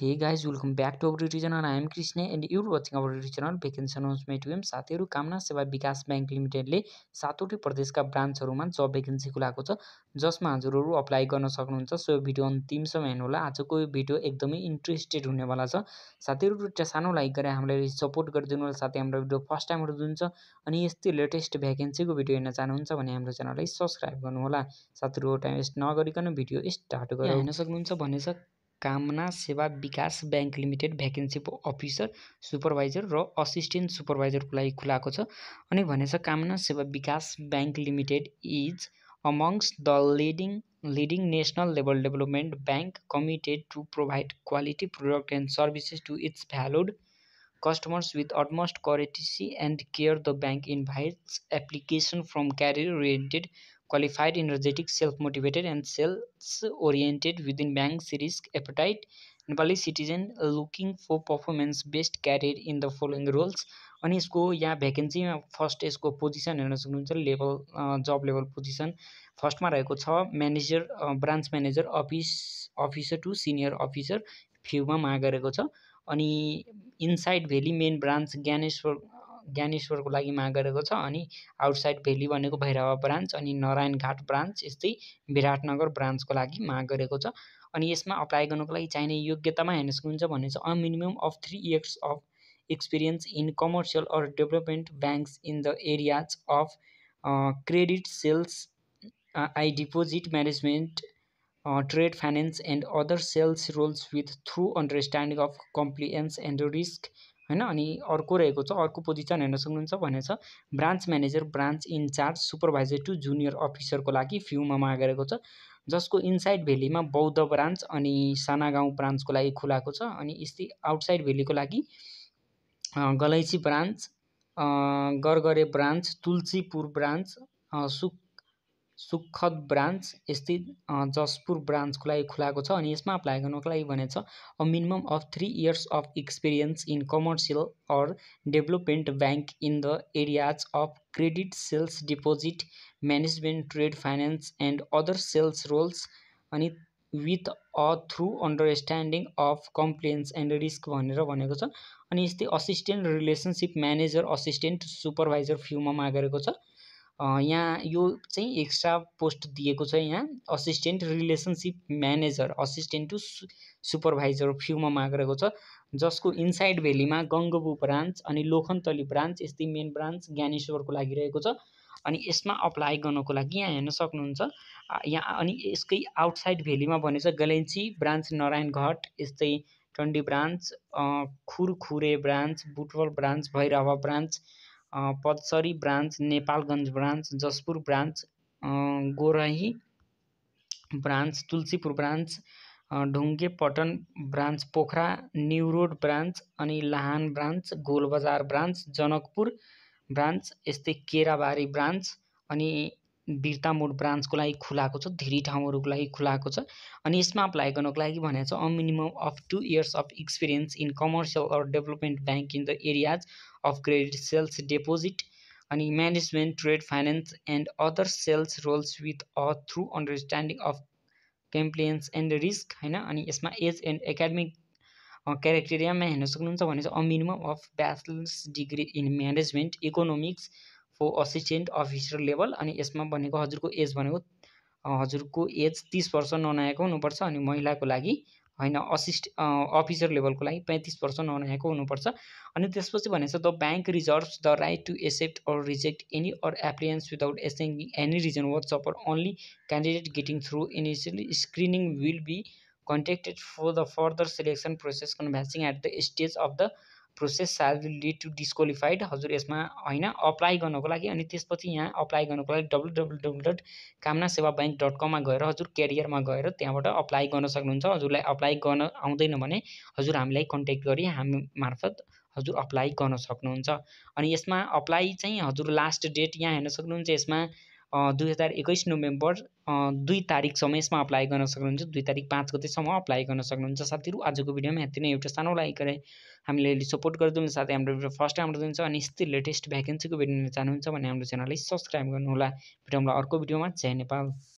हे guys welcome back to our YouTube channel. I am Krishna and you are watching our YouTube channel. साथीहरू कामना Sewa Bikas bank लिमिटेडले सातवटै प्रदेशका ब्रान्चहरूमा जब vacancy खुलाएको छ जसमा हजुरहरू अप्लाई गर्न सक्नुहुन्छ सो यो भिडियो अन्तिमसम्म हेर्नुहोला आजको यो भिडियो एकदमै इन्ट्रेस्टेड हुनेवाला छ साथीहरू एउटा सानो लाइक गरेर हामीलाई सपोर्ट गरिदिनु होला साथै हाम्रो भिडियो फर्स्ट टाइम हेर्नुहुन्छ अनि यस्तै लेटेस्ट भ्याकेन्सीको भिडियो हेर्न चाहनुहुन्छ भने हाम्रो च्यानललाई सब्सक्राइब गर्नुहोला साथीहरू टाइम वेस्ट नगरिकन भिडियो स्टार्ट गरेर हेर्न सक्नुहुन्छ भनेछ Kamana Sewa Bikas bank limited vacancy officer supervisor र असिस्टेन्ट सुपरभाइजरको लागि खुलाएको छ अनि भनेछ Kamana Sewa Bikas bank limited is amongst the leading leading national level development bank committed to provide quality product and services to its valued customers with utmost courtesy and care the bank invites application from career related qualified, energetic, self-motivated and sales-oriented within bank risk appetite. Nepali citizen looking for performance based career in the following roles अनि यसको यहाँ भ्याकेन्सीमा first यसको position हेर्न सक्नुहुन्छ level जब level position फर्स्टमा रहेको छ manager branch manager office officer to senior officer फ्युमा माग गरेको छ अनि inside valley main branch Gyaneshwar ज्ञानेश्वरको लागि माग गरेको छ अनि आउटसाइड भेली भनेको भैरवा ब्रान्च अनि नारायण घाट ब्रान्च यस्तै विराटनगर ब्रान्चको लागि माग गरेको छ अनि यसमा अप्लाई गर्नुको लागि चाहिने योग्यतामा हेर्न सक्नुहुन्छ भने चाहिँ a minimum of three years of experience in commercial or development banks in the areas of credit sales I deposit management trade finance and other sales roles with thorough understanding of compliance and risk होइन अनि अर्को रहेको छ अर्को position हेर्न सक्नुहुन्छ भने छ branch manager branch in charge supervisor to junior अफिसरको लागि फ्युमा मागेको छ जसको इनसाइड भेलीमा बौद्ध ब्रान्च अनि सानागाउँ ब्रान्चको लागि खुलाएको छ अनि यस्तै आउटसाइड भेलीको लागि Galchhi branch Gargare branch Tulsipur branch सुक सुखद ब्रान्च स्थित जसपुर ब्रान्चको लागि खुलाएको छ अनि यसमा अप्लाई गर्नुको लागि भनेको छ a minimum of three years of experience in commercial or development bank in the areas of credit sales deposit management trade finance and other sales roles अनि with a thorough understanding of compliance and risk भनेर भनेको छ अनि यस्तै assistant relationship manager assistant supervisor फ्युमा मागेको छ यहाँ यो चाहिँ एक्स्ट्रा पोस्ट दिएको छ यहाँ assistant relationship manager assistant to supervisor फ्युमा माग रहेको छ जसको इनसाइड भ्यालीमा गङ्गबु ब्रान्च अनि लोखन्तली ब्रान्च यस्तै मेन ब्रान्च ज्ञानेश्वरको लागि रहेको छ अनि यसमा अप्लाई गर्नको लागि यहाँ हेर्न सक्नुहुन्छ यहाँ अनि यसकै आउटसाइड भ्यालीमा भने चाहिँ गलेन्ची ब्रान्च नारायण घट यस्तै Tandi branch Khurkhure branch Butwal branch Bhairahawa branch Padsari branch Nepalgunj branch Jaspur branch Gorahi branch Tulsipur branch Dhunge Patan branch Pokhara New Road branch अनि Lahan branch Golbazar branch Janakpur branch यस्तै केराबारी ब्रान्च अनि बिर्तामोड ब्रान्चको लागि खुलाएको छ धेरै ठाउँहरूको लागि खुलाएको छ अनि यसमा अप्लाई गर्नको लागि भनेको छ a minimum of two years of experience in commercial or development bank in the areas of credit sales deposit अनि management trade finance and other sales roles with a thorough understanding of compliance and risk होइन अनि यसमा as and academic क्यारेक्टेरियामा हेर्न सक्नुहुन्छ भने चाहिँ a minimum of bachelor's degree in management economics for assistant officer level अनि यसमा भनेको हजुरको एज भनेको हजुरको एज तिस वर्ष ननआएको हुनुपर्छ अनि महिलाको लागि होइन असिस्ट अफिसर लेभलको लागि पैँतिस वर्ष ननआएको हुनुपर्छ अनि त्यसपछि भनेको छ the bank reserve the right to accept or reject any or applications without assigning any reason work upper only candidate getting through initially screening will be contacted for the further selection process canvassing at the stage of the process shall lead to disqualified हजुर यसमा होइन apply गर्नको लागि अनि त्यसपछि यहाँ apply गर्नको लागि डब्लु डब्लु डब्लु डट कामना सेवा ब्याङ्क डट कममा गएर हजुर क्यारियरमा गएर त्यहाँबाट अप्लाई गर्न सक्नुहुन्छ हजुरलाई अप्लाई गर्न आउँदैन भने हजुर हामीलाई कन्ट्याक्ट गरी हामी मार्फत हजुर अप्लाई गर्न सक्नुहुन्छ अनि यसमा अप्लाई चाहिँ हजुर लास्ट डेट यहाँ हेर्न सक्नुहुन्छ यसमा दुई हजार एक्काइस नोभेम्बर दुई तारिकसम्म यसमा अप्लाई गर्न सक्नुहुन्छ दुई तारिक पाँच गतेसम्म अप्लाई गर्न सक्नुहुन्छ साथीहरू आजको भिडियोमा यति नै एउटा सानो लाइक गरेँ हामीले सपोर्ट गरिदिनु साथै हाम्रो भिडियो फर्स्ट टाइम दिन्छ अनि यस्तै लेटेस्ट भ्याकेन्सीको भिडियो चाहनुहुन्छ भने हाम्रो च्यानललाई सब्सक्राइब गर्नुहोला भेटौँला अर्को भिडियोमा जय नेपाल